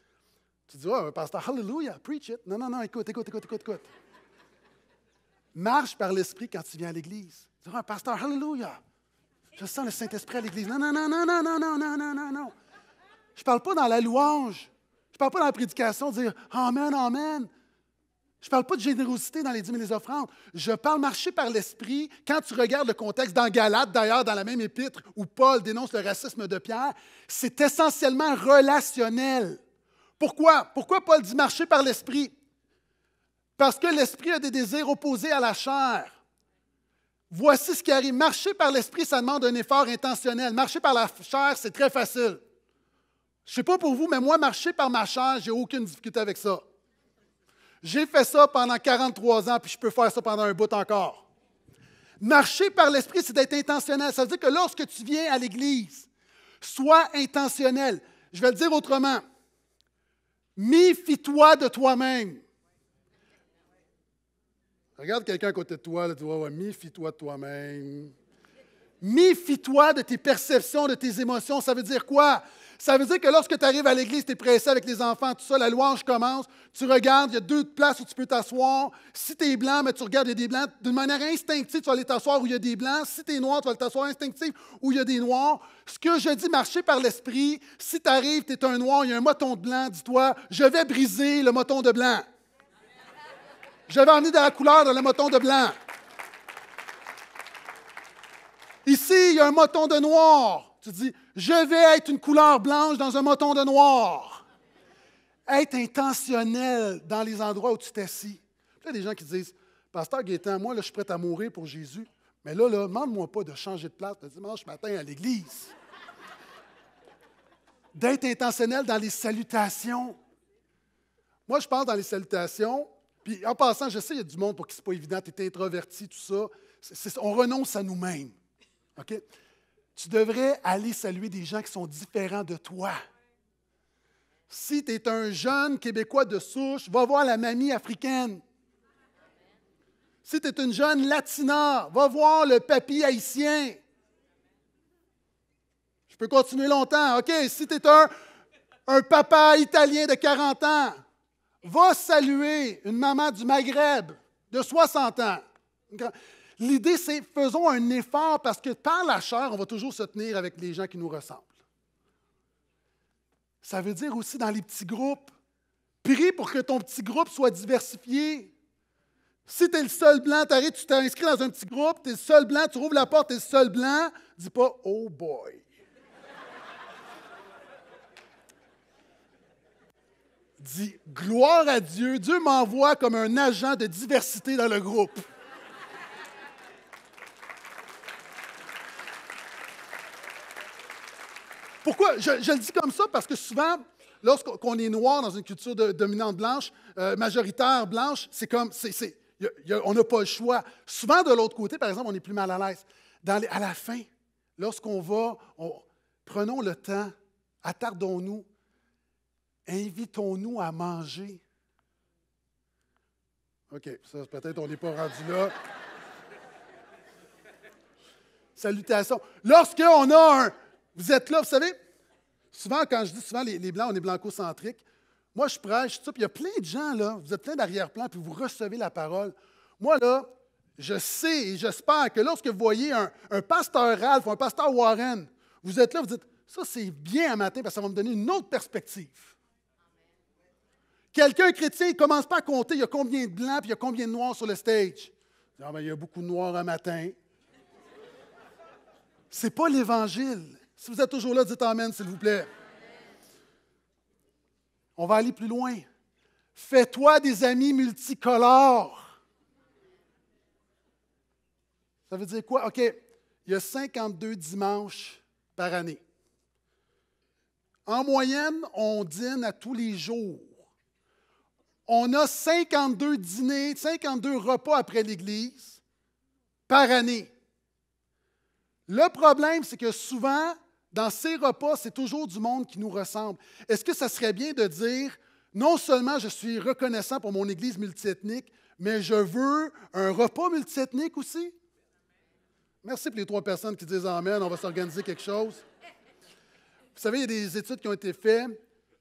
Tu dis, oh, pasteur, hallelujah, preach it. Non, non, non, écoute, écoute, écoute, écoute, écoute. Marche par l'esprit quand tu viens à l'Église. Tu dis, oh, pasteur, hallelujah. Je sens le Saint-Esprit à l'Église. Non, non, non, non, non, non, non, non, non, non, Je ne parle pas dans la louange. Je ne parle pas dans la prédication, dire Amen, Amen. Je ne parle pas de générosité dans les dîmes et les offrandes. Je parle marcher par l'esprit. Quand tu regardes le contexte dans Galate, d'ailleurs, dans la même épître où Paul dénonce le racisme de Pierre, c'est essentiellement relationnel. Pourquoi? Pourquoi Paul dit marcher par l'esprit? Parce que l'esprit a des désirs opposés à la chair. Voici ce qui arrive. Marcher par l'esprit, ça demande un effort intentionnel. Marcher par la chair, c'est très facile. Je ne sais pas pour vous, mais moi, marcher par ma chair, j'ai aucune difficulté avec ça. J'ai fait ça pendant 43 ans, puis je peux faire ça pendant un bout encore. Marcher par l'Esprit, c'est d'être intentionnel. Ça veut dire que lorsque tu viens à l'Église, sois intentionnel. Je vais le dire autrement. Méfie-toi de toi-même. Regarde quelqu'un à côté de toi, là, tu vois, méfie-toi de toi-même. Méfie-toi de tes perceptions, de tes émotions. Ça veut dire quoi? Ça veut dire que lorsque tu arrives à l'église, tu es pressé avec les enfants, tout ça, la louange commence, tu regardes, il y a deux places où tu peux t'asseoir. Si tu es blanc, mais tu regardes, il y a des blancs. D'une manière instinctive, tu vas aller t'asseoir où il y a des blancs. Si tu es noir, tu vas t'asseoir instinctive où il y a des noirs. Ce que je dis, marcher par l'esprit, si tu arrives, tu es un noir, il y a un moton de blanc, dis-toi, je vais briser le moton de blanc. Je vais emmener de la couleur dans le moton de blanc. Ici, il y a un moton de noir. Tu dis, je vais être une couleur blanche dans un moton de noir. Être intentionnel dans les endroits où tu t'assis. Il y a des gens qui disent Pasteur Gaétan, moi, là, je suis prêt à mourir pour Jésus, mais là, là demande-moi pas de changer de place le dimanche matin à l'église. D'être intentionnel dans les salutations. Moi, je parle dans les salutations, puis en passant, je sais, il y a du monde pour qui ce n'est pas évident, tu es introverti, tout ça. on renonce à nous-mêmes. OK? Tu devrais aller saluer des gens qui sont différents de toi. Si tu es un jeune Québécois de souche, va voir la mamie africaine. Si tu es une jeune latina, va voir le papy haïtien. Je peux continuer longtemps. OK, si tu es un, un papa italien de 40 ans, va saluer une maman du Maghreb de 60 ans. L'idée, c'est faisons un effort parce que par la chair, on va toujours se tenir avec les gens qui nous ressemblent. Ça veut dire aussi dans les petits groupes, prie pour que ton petit groupe soit diversifié. Si tu es le seul blanc, t'arrêtes, tu t'es inscrit dans un petit groupe, tu es le seul blanc, tu rouvres la porte, tu es le seul blanc, dis pas Oh boy. dis Gloire à Dieu, Dieu m'envoie comme un agent de diversité dans le groupe. Pourquoi? Je, le dis comme ça parce que souvent, lorsqu'on est noir dans une culture dominante blanche, euh, majoritaire blanche, c'est comme, on n'a pas le choix. Souvent, de l'autre côté, par exemple, on est plus mal à l'aise. à la fin, lorsqu'on va, prenons le temps, attardons-nous, invitons-nous à manger. OK, ça, peut-être on n'est pas rendu là. Salutations. Lorsqu'on a un vous êtes là, vous savez? Souvent, quand je dis souvent les, Blancs, on est blanco-centrique. Moi, je prêche, puis il y a plein de gens, là, vous êtes plein d'arrière-plan, puis vous recevez la parole. Moi, là, je sais et j'espère que lorsque vous voyez un, pasteur Ralph ou un pasteur Warren, vous êtes là, vous dites Ça, c'est bien un matin parce que ça va me donner une autre perspective. Quelqu'un chrétien, il ne commence pas à compter il y a combien de blancs puis il y a combien de noirs sur le stage. Ah mais ben, il y a beaucoup de noirs un matin. C'est pas l'Évangile. Si vous êtes toujours là, dites Amen, s'il vous plaît. On va aller plus loin. Fais-toi des amis multicolores. Ça veut dire quoi? OK, il y a 52 dimanches par année. En moyenne, on dîne à tous les jours. On a 52 dîners, 52 repas après l'Église par année. Le problème, c'est que souvent, dans ces repas, c'est toujours du monde qui nous ressemble. Est-ce que ça serait bien de dire, non seulement je suis reconnaissant pour mon Église multiethnique, mais je veux un repas multiethnique aussi? Merci pour les trois personnes qui disent Amen, on va s'organiser quelque chose. Vous savez, il y a des études qui ont été faites.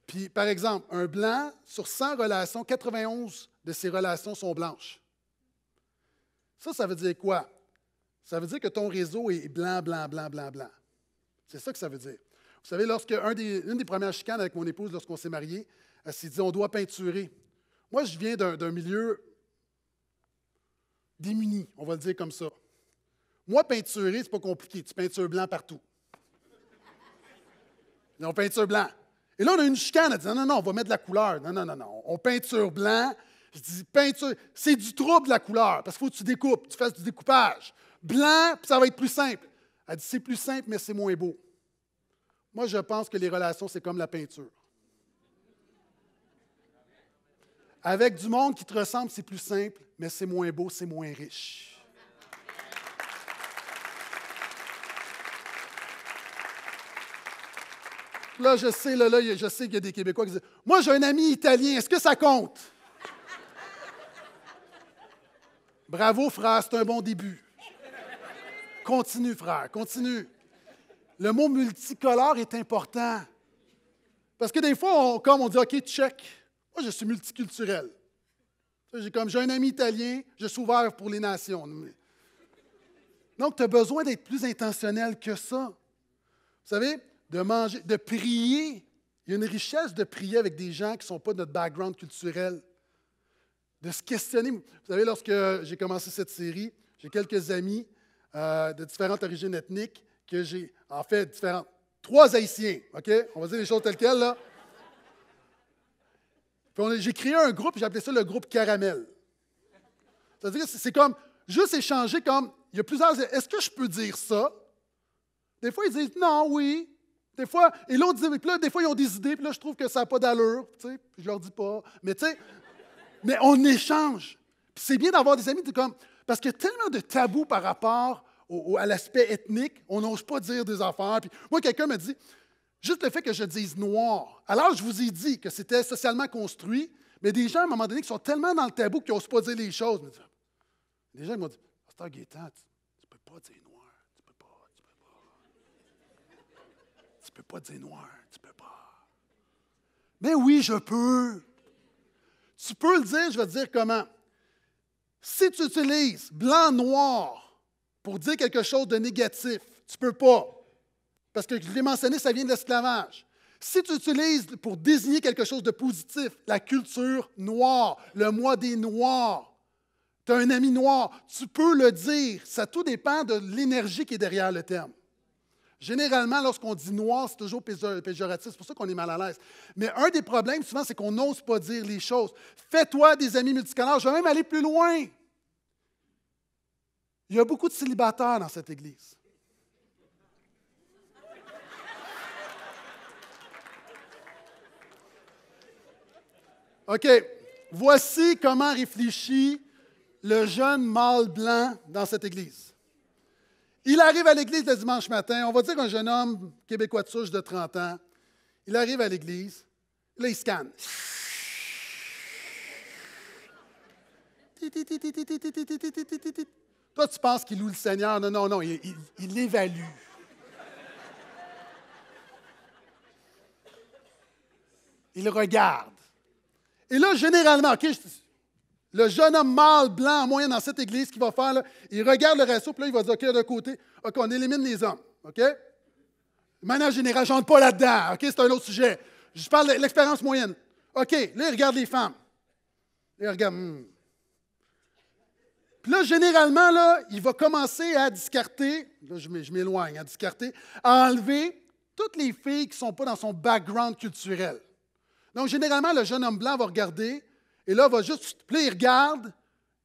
Puis, par exemple, un blanc, sur 100 relations, 91 de ces relations sont blanches. Ça, ça veut dire quoi? Ça veut dire que ton réseau est blanc, blanc, blanc, blanc, blanc. C'est ça que ça veut dire. Vous savez, lorsque des, une des premières chicanes avec mon épouse, lorsqu'on s'est marié, elle s'est dit on doit peinturer. Moi, je viens d'un milieu démuni, on va le dire comme ça. Moi, peinturer, c'est pas compliqué. Tu peintures blanc partout. on peinture blanc. Et là, on a une chicane. Elle dit non, non, non, on va mettre de la couleur. Non, non, non, non. On peinture blanc. Je dis peinture. C'est du trouble, la couleur, parce qu'il faut que tu découpes, tu fasses du découpage. Blanc, ça va être plus simple. Elle dit, c'est plus simple, mais c'est moins beau. Moi, je pense que les relations, c'est comme la peinture. Avec du monde qui te ressemble, c'est plus simple, mais c'est moins beau, c'est moins riche. Là, je sais, là, là, je sais qu'il y a des Québécois qui disent Moi, j'ai un ami italien, est-ce que ça compte? Bravo, frère, c'est un bon début. Continue, frère, continue. Le mot multicolore est important. Parce que des fois, on, comme on dit, OK, check. Moi, je suis multiculturel. J'ai comme j'ai un ami italien, je suis ouvert pour les nations. Donc, tu as besoin d'être plus intentionnel que ça. Vous savez, de manger, de prier. Il y a une richesse de prier avec des gens qui ne sont pas de notre background culturel. De se questionner. Vous savez, lorsque j'ai commencé cette série, j'ai quelques amis euh, de différentes origines ethniques que j'ai. En fait, différentes. Trois Haïtiens, OK? On va dire les choses telles quelles, là. j'ai créé un groupe, j'ai appelé ça le groupe Caramel. C'est-à-dire que c'est comme juste échanger comme il y a plusieurs. Est-ce que je peux dire ça? Des fois, ils disent non, oui. Des fois, et l'autre dit, puis là, des fois, ils ont des idées, puis là, je trouve que ça n'a pas d'allure, tu sais, je leur dis pas. Mais tu sais, mais on échange. Puis c'est bien d'avoir des amis, tu comme, parce qu'il y a tellement de tabous par rapport à l'aspect ethnique, on n'ose pas dire des affaires. Puis moi, quelqu'un me dit, juste le fait que je dise noir, alors je vous ai dit que c'était socialement construit, mais des gens, à un moment donné, qui sont tellement dans le tabou qu'ils n'osent pas dire les choses. Des gens m'ont dit, Pasteur Gaétan, tu ne peux pas dire noir, tu peux pas, tu peux pas. Tu peux pas dire noir, tu peux pas. Mais oui, je peux. Tu peux le dire, je vais te dire comment. Si tu utilises blanc-noir pour dire quelque chose de négatif, tu ne peux pas. Parce que je l'ai mentionné, ça vient de l'esclavage. Si tu utilises pour désigner quelque chose de positif, la culture noire, le mois des Noirs, tu as un ami noir, tu peux le dire. Ça tout dépend de l'énergie qui est derrière le terme. Généralement, lorsqu'on dit noir, c'est toujours péjoratif. C'est pour ça qu'on est mal à l'aise. Mais un des problèmes, souvent, c'est qu'on n'ose pas dire les choses. Fais-toi des amis multicolores. Je vais même aller plus loin. Il y a beaucoup de célibataires dans cette église. OK. Voici comment réfléchit le jeune mâle blanc dans cette église. Il arrive à l'église le dimanche matin. On va dire qu'un jeune homme québécois de souche de 30 ans. Il arrive à l'église. Là, il scanne. Toi, tu penses qu'il loue le Seigneur. Non, non, non, il, il évalue. Il regarde. Et là, généralement, OK, je, le jeune homme mâle blanc, en moyenne, dans cette église, qui va faire, il regarde le reste, puis là, il va dire, OK, de côté, OK, on élimine les hommes, OK? Manière générale, je rentre pas là-dedans, OK? C'est un autre sujet. Je parle de l'expérience moyenne. OK, là, il regarde les femmes. il regarde, hmm. Puis là, généralement, là, il va commencer à discarter, là, je m'éloigne, à discarter, à enlever toutes les filles qui ne sont pas dans son background culturel. Donc, généralement, le jeune homme blanc va regarder et là, va juste, puis il regarde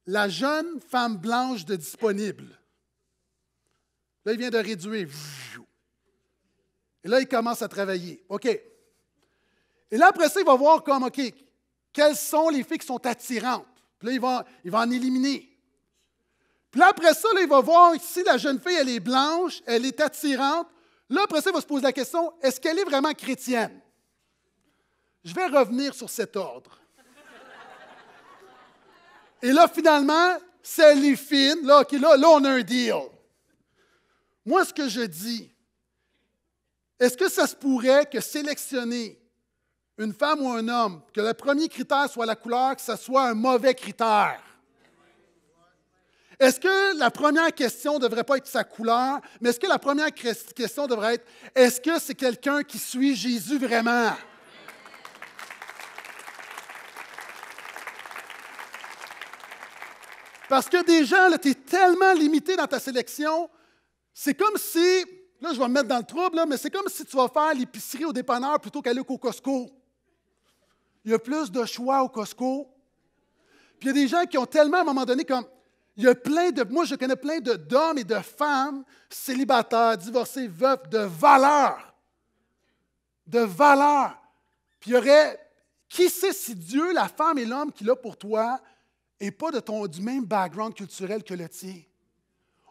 la jeune femme blanche de disponible. Là, il vient de réduire. Et là, il commence à travailler. OK. Et là, après ça, il va voir comme, OK, quelles sont les filles qui sont attirantes. Puis là, il va, en éliminer. Puis là, après ça, il va voir si la jeune fille, elle est blanche, elle est attirante. Là, après ça, il va se poser la question, est-ce qu'elle est vraiment chrétienne? Je vais revenir sur cet ordre. Et là, finalement, c'est les filles, Là, OK, là, là, on a un deal. Moi, ce que je dis, est-ce que ça se pourrait que sélectionner une femme ou un homme, que le premier critère soit la couleur, que ce soit un mauvais critère? Est-ce que la première question ne devrait pas être sa couleur, mais est-ce que la première question devrait être est-ce que c'est quelqu'un qui suit Jésus vraiment? Parce que des gens, tu es tellement limité dans ta sélection, c'est comme si, là je vais me mettre dans le trouble, là, mais c'est comme si tu vas faire l'épicerie au dépanneur plutôt qu'aller au Costco. Il y a plus de choix au Costco. Puis il y a des gens qui ont tellement, à un moment donné, comme, il y a plein de, moi je connais plein d'hommes et de femmes, célibataires, divorcés, veufs, de valeur. De valeur. Puis il y aurait, qui sait si Dieu, la femme et l'homme qu'il a pour toi, et pas de ton, du même background culturel que le tien.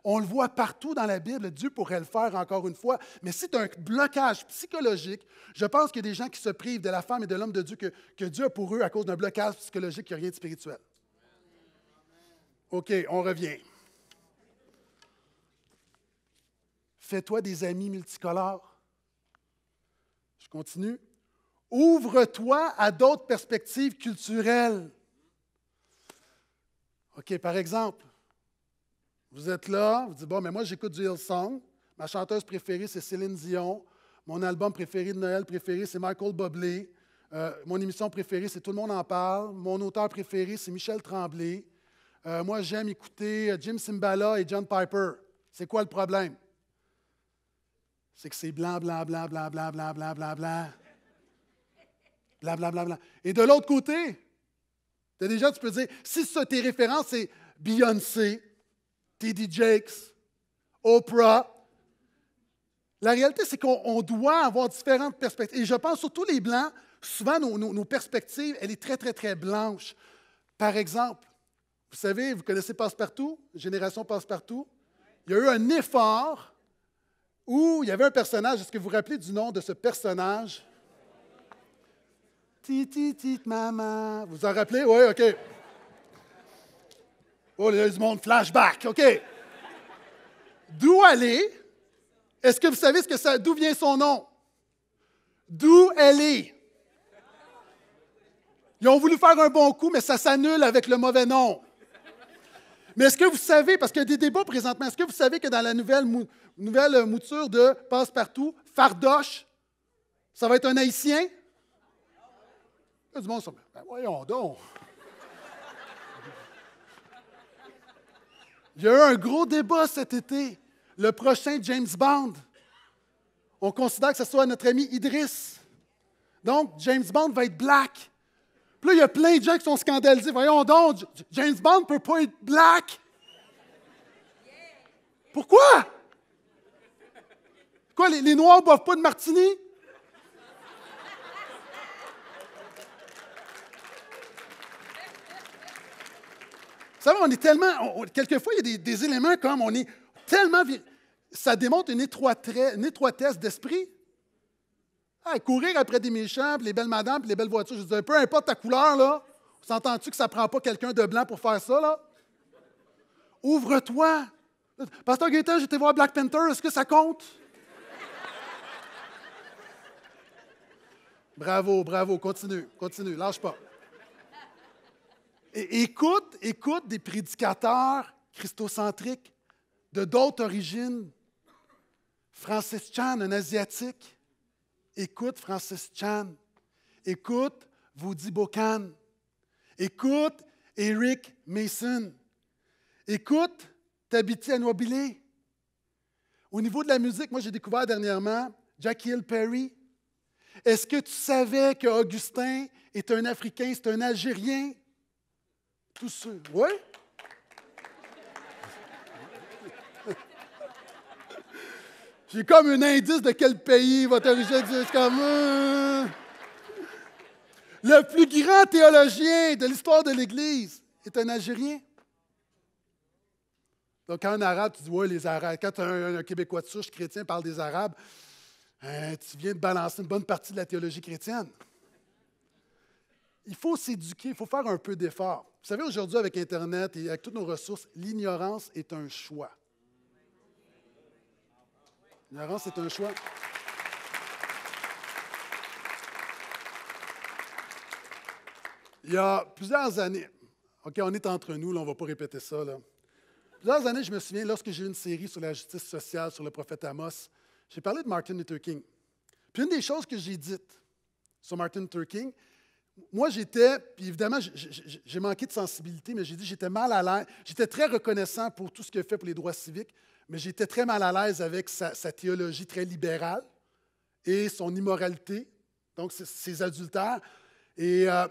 On le voit partout dans la Bible, Dieu pourrait le faire encore une fois, mais c'est un blocage psychologique. Je pense qu'il y a des gens qui se privent de la femme et de l'homme de Dieu que, que, Dieu a pour eux à cause d'un blocage psychologique qui n'a rien de spirituel. OK, on revient. Fais-toi des amis multicolores. Je continue. Ouvre-toi à d'autres perspectives culturelles. OK, par exemple, vous êtes là, vous dites Bon, mais moi, j'écoute du Hillsong. Ma chanteuse préférée, c'est Céline Dion. Mon album préféré de Noël préféré, c'est Michael Bublé. Euh, mon émission préférée, c'est Tout le monde en parle. Mon auteur préféré, c'est Michel Tremblay. Euh, moi, j'aime écouter euh, Jim Simbala et John Piper. C'est quoi le problème? C'est que c'est blanc, blanc, blanc, blanc, blanc, blanc, blanc, blanc, blanc. Blanc, blanc, blanc, blanc. Et de l'autre côté, Déjà, tu peux dire, si ça, tes références, c'est Beyoncé, T.D. Jakes, Oprah. La réalité, c'est qu'on doit avoir différentes perspectives. Et je pense surtout les Blancs, souvent nos, perspectives, elle est très, très, très blanche. Par exemple, vous savez, vous connaissez Passepartout, Génération Passepartout. Il y a eu un effort où il y avait un personnage, est-ce que vous vous rappelez du nom de ce personnage? Titi, maman. Vous vous en rappelez? Oui, OK. Oh, les du monde, flashback, OK. D'où elle est? Est-ce que vous savez ce que ça, d'où vient son nom? D'où elle est? Ils ont voulu faire un bon coup, mais ça s'annule avec le mauvais nom. Mais est-ce que vous savez, parce qu'il y a des débats présentement, est-ce que vous savez que dans la nouvelle, nouvelle mouture de Passe-Partout, Fardoche, ça va être un Haïtien? Ben, voyons donc. Il y a eu un gros débat cet été. Le prochain James Bond, on considère que ce soit notre ami Idris. Donc, James Bond va être black. Puis là, il y a plein de gens qui sont scandalisés. Voyons donc, James Bond ne peut pas être black. Pourquoi? Quoi, les, les Noirs ne boivent pas de martini? savez, on est tellement. quelquefois, il y a des, éléments comme on est tellement. Ça démontre une étroitesse, d'esprit. Ah, courir après des méchants, puis les belles madames, puis les belles voitures, je dis, peu importe ta couleur, là, s'entends-tu que ça ne prend pas quelqu'un de blanc pour faire ça, là? Ouvre-toi. Pasteur Gaétan, j'étais voir Black Panther, est-ce que ça compte? bravo, bravo, continue, continue, lâche pas écoute, écoute des prédicateurs christocentriques de d'autres origines. Francis Chan, un Asiatique. Écoute Francis Chan. Écoute Woody Bokan. Écoute Eric Mason. Écoute Tabiti Anwabile. Au niveau de la musique, moi j'ai découvert dernièrement Jackie Hill Perry. Est-ce que tu savais que Augustin est un Africain, c'est un Algérien? Tous ceux. Oui J'ai comme un indice de quel pays va t'arriver. C'est comme. Euh, le plus grand théologien de l'histoire de l'Église est un Algérien. Donc, quand un arabe, tu dis, oui, les Arabes. Quand un, Québécois de souche chrétien parle des Arabes, hein, tu viens de balancer une bonne partie de la théologie chrétienne il faut s'éduquer, il faut faire un peu d'effort. Vous savez, aujourd'hui, avec Internet et avec toutes nos ressources, l'ignorance est un choix. L'ignorance est un choix. Il y a plusieurs années, OK, on est entre nous, on ne va pas répéter ça. Plusieurs années, je me souviens, lorsque j'ai eu une série sur la justice sociale, sur le prophète Amos, j'ai parlé de Martin Luther King. Puis une des choses que j'ai dites sur Martin Luther King, moi, j'étais, puis évidemment, j'ai manqué de sensibilité, mais j'ai dit j'étais mal à l'aise. J'étais très reconnaissant pour tout ce qu'il a fait pour les droits civiques, mais j'étais très mal à l'aise avec sa, théologie très libérale et son immoralité, donc ses, adultères. Et euh,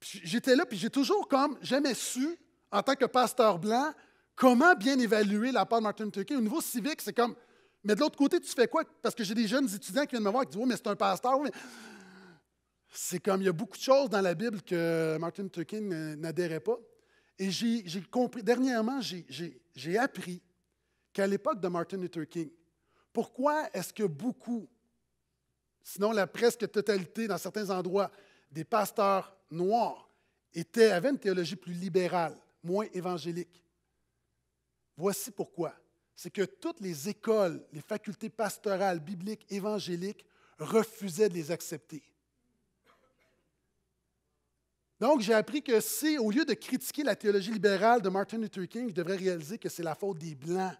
j'étais là, puis j'ai toujours comme jamais su, en tant que pasteur blanc, comment bien évaluer la part de Martin Luther Au niveau civique, c'est comme, mais de l'autre côté, tu fais quoi? Parce que j'ai des jeunes étudiants qui viennent me voir et qui disent, oh, mais c'est un pasteur. mais... C'est comme il y a beaucoup de choses dans la Bible que Martin Luther King n'adhérait pas. Et j'ai compris, dernièrement, j'ai appris qu'à l'époque de Martin Luther King, pourquoi est-ce que beaucoup, sinon la presque totalité dans certains endroits, des pasteurs noirs étaient, avaient une théologie plus libérale, moins évangélique? Voici pourquoi. C'est que toutes les écoles, les facultés pastorales, bibliques, évangéliques refusaient de les accepter. Donc, j'ai appris que si, au lieu de critiquer la théologie libérale de Martin Luther King, je devrais réaliser que c'est la faute des Blancs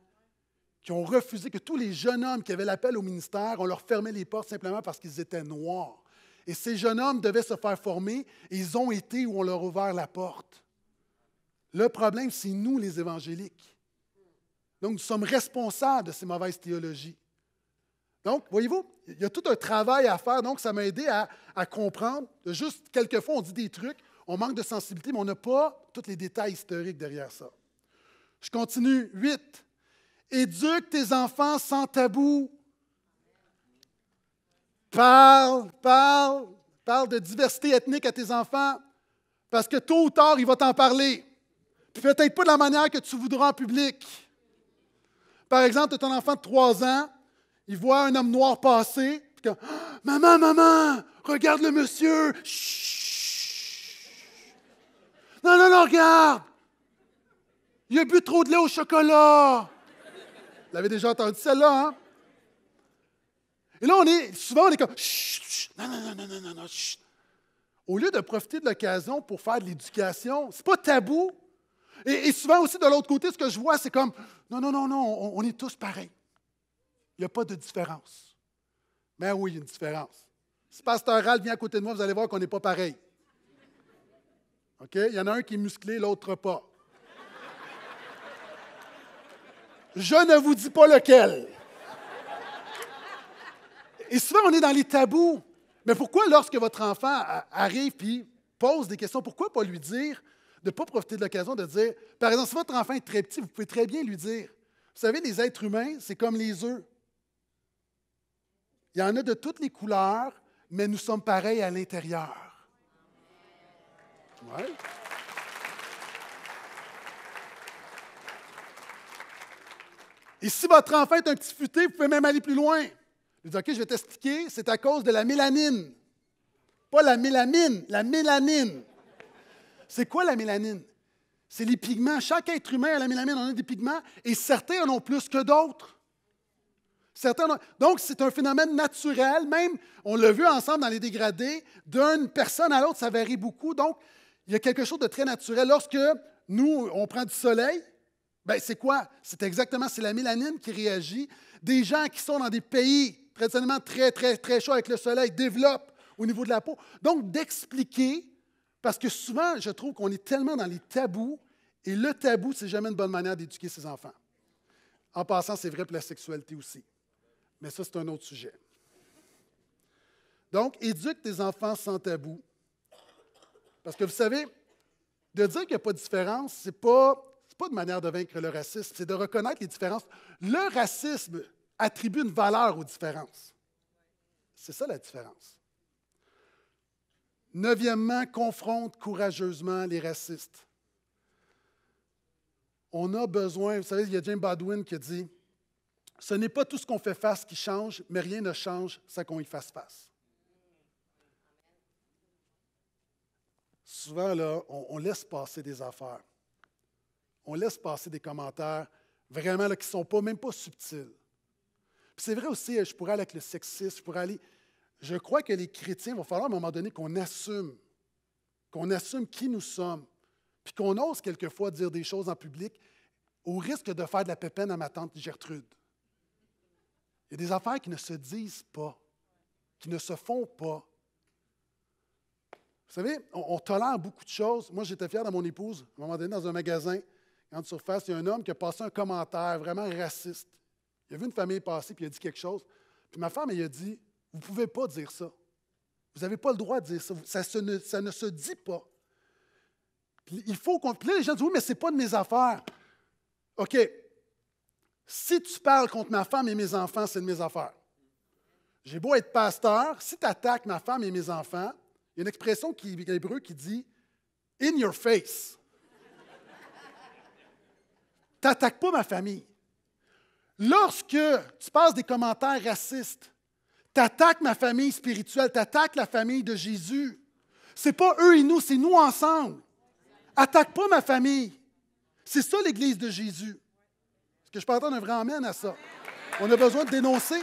qui ont refusé que tous les jeunes hommes qui avaient l'appel au ministère, on leur fermait les portes simplement parce qu'ils étaient noirs. Et ces jeunes hommes devaient se faire former et ils ont été où on leur a ouvert la porte. Le problème, c'est nous, les évangéliques. Donc, nous sommes responsables de ces mauvaises théologies. Donc, voyez-vous, il y a tout un travail à faire. Donc, ça m'a aidé à, à comprendre. Juste, quelquefois, on dit des trucs, on manque de sensibilité, mais on n'a pas tous les détails historiques derrière ça. Je continue. 8. Éduque tes enfants sans tabou. Parle, parle, parle de diversité ethnique à tes enfants, parce que tôt ou tard, il va t'en parler. Puis peut-être pas de la manière que tu voudras en public. Par exemple, ton enfant de 3 ans, il voit un homme noir passer, puis dit « ah, Maman, maman, regarde le monsieur, non, non, non, regarde! Il a bu trop de lait au chocolat! Vous l'avez déjà entendu celle-là, hein? Et là, on est, souvent, on est comme chut, chut, non, non, non, non, non, non, chut. Au lieu de profiter de l'occasion pour faire de l'éducation, c'est pas tabou. Et, souvent aussi, de l'autre côté, ce que je vois, c'est comme non, non, non, non, on, est tous pareils. Il n'y a pas de différence. Mais oui, il y a une différence. Si Pasteur Ral vient à côté de moi, vous allez voir qu'on n'est pas pareil. Il y en a un qui est musclé, l'autre pas. Je ne vous dis pas lequel. Et souvent, on est dans les tabous. Mais pourquoi, lorsque votre enfant arrive et pose des questions, pourquoi pas lui dire, de ne pas profiter de l'occasion de dire, par exemple, si votre enfant est très petit, vous pouvez très bien lui dire, vous savez, les êtres humains, c'est comme les œufs. Il y en a de toutes les couleurs, mais nous sommes pareils à l'intérieur. Ouais. Et si votre enfant est un petit futé, vous pouvez même aller plus loin. Vous OK, je vais t'expliquer, c'est à cause de la mélanine. Pas la mélamine, la mélanine. C'est quoi la mélanine? C'est les pigments. Chaque être humain a la mélanine, on a des pigments, et certains en ont plus que d'autres. Certains Donc, c'est un phénomène naturel, même, on l'a vu ensemble dans les dégradés, d'une personne à l'autre, ça varie beaucoup. Donc, il y a quelque chose de très naturel. Lorsque nous, on prend du soleil, ben c'est quoi? C'est exactement, c'est la mélanine qui réagit. Des gens qui sont dans des pays traditionnellement très, très, très chauds avec le soleil développent au niveau de la peau. Donc, d'expliquer, parce que souvent, je trouve qu'on est tellement dans les tabous, et le tabou, c'est jamais une bonne manière d'éduquer ses enfants. En passant, c'est vrai pour la sexualité aussi. Mais ça, c'est un autre sujet. Donc, éduque tes enfants sans tabou. Parce que vous savez, de dire qu'il n'y a pas de différence, ce n'est pas, pas de manière de vaincre le racisme, c'est de reconnaître les différences. Le racisme attribue une valeur aux différences. C'est ça la différence. Neuvièmement, confronte courageusement les racistes. On a besoin, vous savez, il y a James Baldwin qui dit Ce n'est pas tout ce qu'on fait face qui change, mais rien ne change sans qu'on y fasse face. souvent, là, on, laisse passer des affaires. On laisse passer des commentaires vraiment qui ne sont pas, même pas subtils. c'est vrai aussi, je pourrais aller avec le sexisme, je pourrais aller. Je crois que les chrétiens, il va falloir à un moment donné qu'on assume, qu'on assume qui nous sommes, puis qu'on ose quelquefois dire des choses en public au risque de faire de la pépine à ma tante Gertrude. Il y a des affaires qui ne se disent pas, qui ne se font pas, vous savez, on, tolère beaucoup de choses. Moi, j'étais fier de mon épouse, à un moment donné, dans un magasin, en surface, il y a un homme qui a passé un commentaire vraiment raciste. Il a vu une famille passer, puis il a dit quelque chose. Puis ma femme, elle a dit Vous ne pouvez pas dire ça. Vous n'avez pas le droit de dire ça. Ça, ne, se dit pas. il faut qu'on. les gens disent Oui, mais ce n'est pas de mes affaires. OK. Si tu parles contre ma femme et mes enfants, c'est de mes affaires. J'ai beau être pasteur, si tu attaques ma femme et mes enfants, y a une expression qui, en hébreu qui dit In your face. T'attaques pas ma famille. Lorsque tu passes des commentaires racistes, t'attaques ma famille spirituelle, t'attaques la famille de Jésus. C'est pas eux et nous, c'est nous ensemble. Attaque pas ma famille. C'est ça l'Église de Jésus. Est-ce que je peux entendre un vrai amène à ça? On a besoin de dénoncer.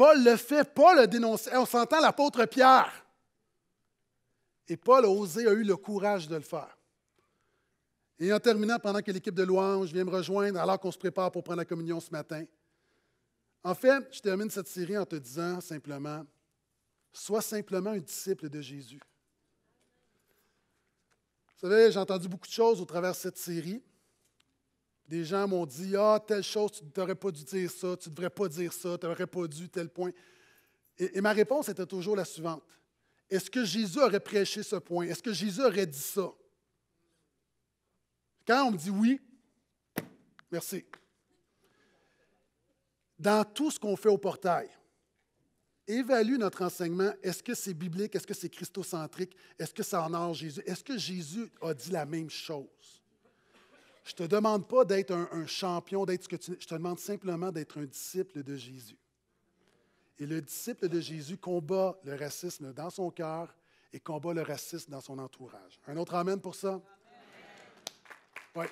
Paul le fait, Paul le dénoncé. On s'entend l'apôtre Pierre. Et Paul a osé, a eu le courage de le faire. Et en terminant, pendant que l'équipe de louange vient me rejoindre, alors qu'on se prépare pour prendre la communion ce matin, en fait, je termine cette série en te disant simplement, sois simplement un disciple de Jésus. Vous savez, j'ai entendu beaucoup de choses au travers de cette série. Des gens m'ont dit Ah, telle chose, tu n'aurais pas dû dire ça, tu ne devrais pas dire ça, tu n'aurais pas dû tel point. Et, ma réponse était toujours la suivante Est-ce que Jésus aurait prêché ce point Est-ce que Jésus aurait dit ça Quand on me dit oui, merci. Dans tout ce qu'on fait au portail, évalue notre enseignement. Est-ce que c'est biblique? Est-ce que c'est christocentrique? Est-ce que ça honore Jésus? Est-ce que Jésus a dit la même chose? Je ne te demande pas d'être un, champion, d'être ce que Je te demande simplement d'être un disciple de Jésus. Et le disciple de Jésus combat le racisme dans son cœur et combat le racisme dans son entourage. Un autre Amen pour ça? Oui.